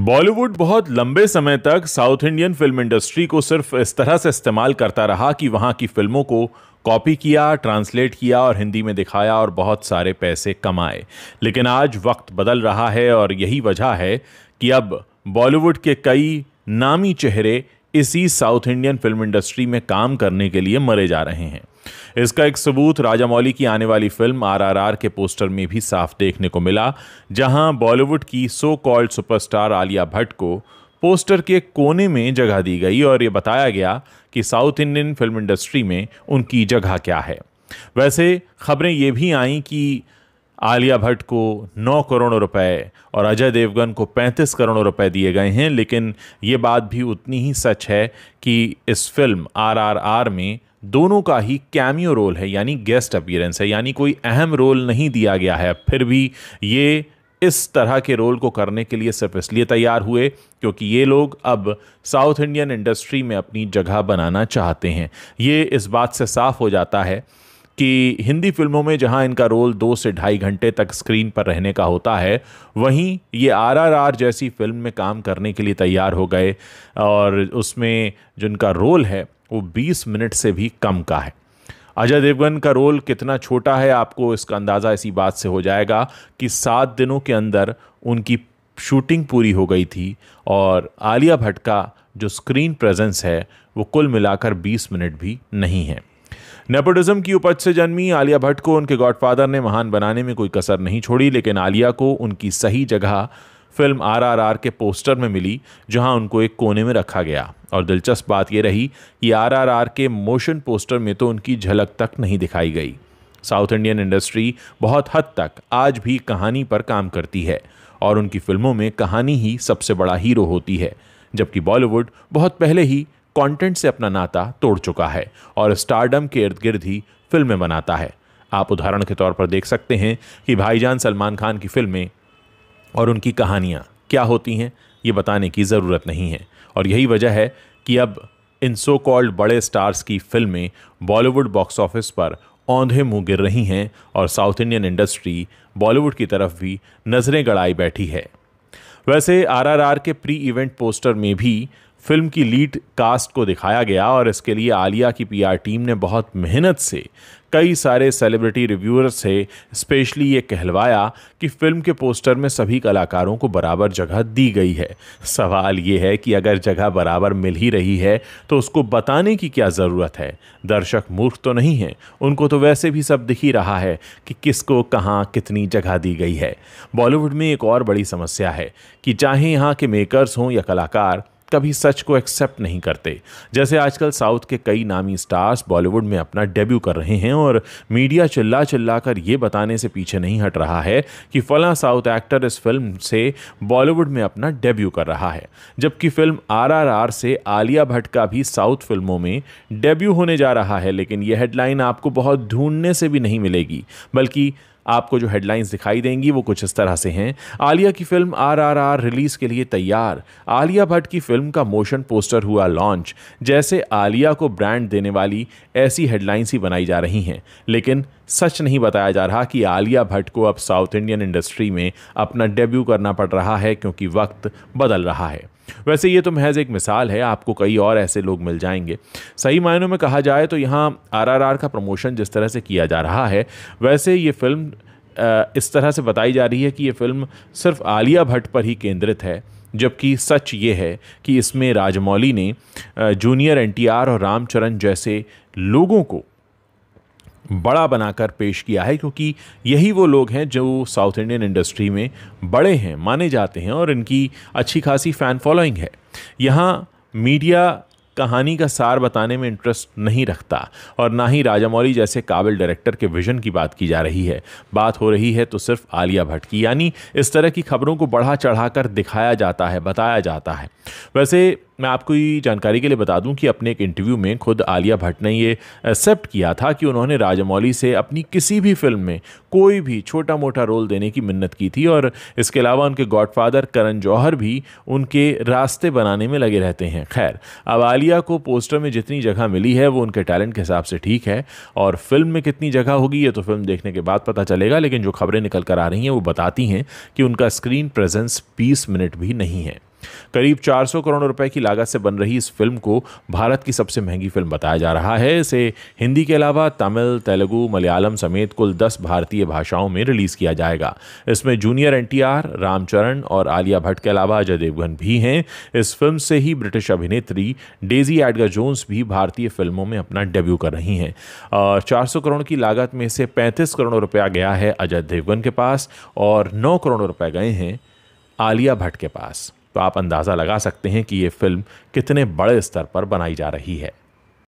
बॉलीवुड बहुत लंबे समय तक साउथ इंडियन फिल्म इंडस्ट्री को सिर्फ इस तरह से इस्तेमाल करता रहा कि वहाँ की फिल्मों को कॉपी किया ट्रांसलेट किया और हिंदी में दिखाया और बहुत सारे पैसे कमाए लेकिन आज वक्त बदल रहा है और यही वजह है कि अब बॉलीवुड के कई नामी चेहरे इसी साउथ इंडियन फिल्म इंडस्ट्री में काम करने के लिए मरे जा रहे हैं इसका एक सबूत राजामौली की आने वाली फिल्म आरआरआर के पोस्टर में भी साफ देखने को मिला जहां बॉलीवुड की so called superstar Alia Bhatt को पोस्टर के कोने में जगह दी गई और ये बताया गया कि साउथ इंडियन फिल्म इंडस्ट्री में उनकी जगह क्या है वैसे खबरें ये भी आई कि आलिया भट्ट को 9 करोड़ रुपए और अजय देवगन को 35 करोड़ रुपए दिए गए हैं लेकिन ये बात भी उतनी ही सच है कि इस फिल्म आरआरआर में दोनों का ही कैमियो रोल है यानी गेस्ट अपियरेंस है यानी कोई अहम रोल नहीं दिया गया है फिर भी ये इस तरह के रोल को करने के लिए सिर्फ इसलिए तैयार हुए क्योंकि ये लोग अब साउथ इंडियन इंडस्ट्री में अपनी जगह बनाना चाहते हैं ये इस बात से साफ हो जाता है कि हिंदी फिल्मों में जहां इनका रोल दो से ढाई घंटे तक स्क्रीन पर रहने का होता है वहीं ये आरआरआर जैसी फिल्म में काम करने के लिए तैयार हो गए और उसमें जिनका रोल है वो 20 मिनट से भी कम का है अजय देवगन का रोल कितना छोटा है आपको इसका अंदाज़ा इसी बात से हो जाएगा कि सात दिनों के अंदर उनकी शूटिंग पूरी हो गई थी और आलिया भट्ट का जो स्क्रीन प्रेजेंस है वो कुल मिलाकर 20 मिनट भी नहीं है नेपोटिज्म की उपज से जन्मी आलिया भट्ट को उनके गॉडफादर ने महान बनाने में कोई कसर नहीं छोड़ी लेकिन आलिया को उनकी सही जगह फिल्म आरआरआर के पोस्टर में मिली जहां उनको एक कोने में रखा गया और दिलचस्प बात यह रही कि आरआरआर के मोशन पोस्टर में तो उनकी झलक तक नहीं दिखाई गई साउथ इंडियन इंडस्ट्री बहुत हद तक आज भी कहानी पर काम करती है और उनकी फिल्मों में कहानी ही सबसे बड़ा हीरो होती है जबकि बॉलीवुड बहुत पहले ही कंटेंट से अपना नाता तोड़ चुका है और स्टारडम के इर्द गिर्द ही फिल्में बनाता है आप उदाहरण के तौर पर देख सकते हैं कि भाईजान सलमान खान की फिल्में और उनकी कहानियाँ क्या होती हैं ये बताने की ज़रूरत नहीं है और यही वजह है कि अब इन सो कॉल्ड बड़े स्टार्स की फिल्में बॉलीवुड बॉक्स ऑफिस पर औंधे मुँह गिर रही हैं और साउथ इंडियन इंडस्ट्री बॉलीवुड की तरफ भी नज़रें गड़ाई बैठी है वैसे आरआरआर के प्री इवेंट पोस्टर में भी फिल्म की लीड कास्ट को दिखाया गया और इसके लिए आलिया की पीआर टीम ने बहुत मेहनत से कई सारे सेलिब्रिटी रिव्यूअर्स से स्पेशली ये कहलवाया कि फिल्म के पोस्टर में सभी कलाकारों को बराबर जगह दी गई है सवाल ये है कि अगर जगह बराबर मिल ही रही है तो उसको बताने की क्या ज़रूरत है दर्शक मूर्ख तो नहीं है उनको तो वैसे भी सब दिख ही रहा है कि किसको कहाँ कितनी जगह दी गई है बॉलीवुड में एक और बड़ी समस्या है कि चाहे यहाँ के मेकर्स हों या कलाकार कभी सच को एक्सेप्ट नहीं करते जैसे आजकल साउथ के कई नामी स्टार्स बॉलीवुड में अपना डेब्यू कर रहे हैं और मीडिया चिल्ला चिल्ला कर ये बताने से पीछे नहीं हट रहा है कि फला साउथ एक्टर इस फिल्म से बॉलीवुड में अपना डेब्यू कर रहा है जबकि फिल्म आरआरआर से आलिया भट्ट का भी साउथ फिल्मों में डेब्यू होने जा रहा है लेकिन यह हेडलाइन आपको बहुत ढूंढने से भी नहीं मिलेगी बल्कि आपको जो हेडलाइंस दिखाई देंगी वो कुछ इस तरह से हैं आलिया की फिल्म आरआरआर रिलीज के लिए तैयार आलिया भट्ट की फिल्म का मोशन पोस्टर हुआ लॉन्च जैसे आलिया को ब्रांड देने वाली ऐसी हेडलाइंस ही बनाई जा रही हैं लेकिन सच नहीं बताया जा रहा कि आलिया भट्ट को अब साउथ इंडियन इंडस्ट्री में अपना डेब्यू करना पड़ रहा है क्योंकि वक्त बदल रहा है वैसे ये तो महज एक मिसाल है आपको कई और ऐसे लोग मिल जाएंगे सही मायनों में कहा जाए तो यहाँ आरआरआर का प्रमोशन जिस तरह से किया जा रहा है वैसे ये फिल्म इस तरह से बताई जा रही है कि ये फिल्म सिर्फ आलिया भट्ट पर ही केंद्रित है जबकि सच ये है कि इसमें राजमौली ने जूनियर एन और रामचरण जैसे लोगों को बड़ा बनाकर पेश किया है क्योंकि यही वो लोग हैं जो साउथ इंडियन इंडस्ट्री में बड़े हैं माने जाते हैं और इनकी अच्छी खासी फ़ैन फॉलोइंग है यहाँ मीडिया कहानी का सार बताने में इंटरेस्ट नहीं रखता और ना ही राजामौली जैसे काबिल डायरेक्टर के विजन की बात की जा रही है बात हो रही है तो सिर्फ आलिया भट्ट की यानी इस तरह की खबरों को बढ़ा चढ़ाकर दिखाया जाता है बताया जाता है वैसे मैं आपको ये जानकारी के लिए बता दूं कि अपने एक इंटरव्यू में खुद आलिया भट्ट ने ये एक्सेप्ट किया था कि उन्होंने राजमौली से अपनी किसी भी फिल्म में कोई भी छोटा मोटा रोल देने की मिन्नत की थी और इसके अलावा उनके गॉडफादर करण जौहर भी उनके रास्ते बनाने में लगे रहते हैं खैर अब आलिया को पोस्टर में जितनी जगह मिली है वो उनके टैलेंट के हिसाब से ठीक है और फिल्म में कितनी जगह होगी ये तो फिल्म देखने के बाद पता चलेगा लेकिन जो खबरें निकल कर आ रही हैं वो बताती हैं कि उनका स्क्रीन प्रेजेंस बीस मिनट भी नहीं है करीब 400 करोड़ रुपए की लागत से बन रही इस फिल्म को भारत की सबसे महंगी फिल्म बताया जा रहा है इसे हिंदी के अलावा तमिल तेलुगु मलयालम समेत कुल 10 भारतीय भाषाओं में रिलीज किया जाएगा इसमें जूनियर एन रामचरण और आलिया भट्ट के अलावा अजय देवगन भी हैं इस फिल्म से ही ब्रिटिश अभिनेत्री डेजी एडगर जोन्स भी भारतीय फिल्मों में अपना डेब्यू कर रही हैं चार करोड़ की लागत में से पैंतीस करोड़ रुपया गया है अजय देवगन के पास और नौ करोड़ रुपए गए हैं आलिया भट्ट के पास तो आप अंदाज़ा लगा सकते हैं कि ये फिल्म कितने बड़े स्तर पर बनाई जा रही है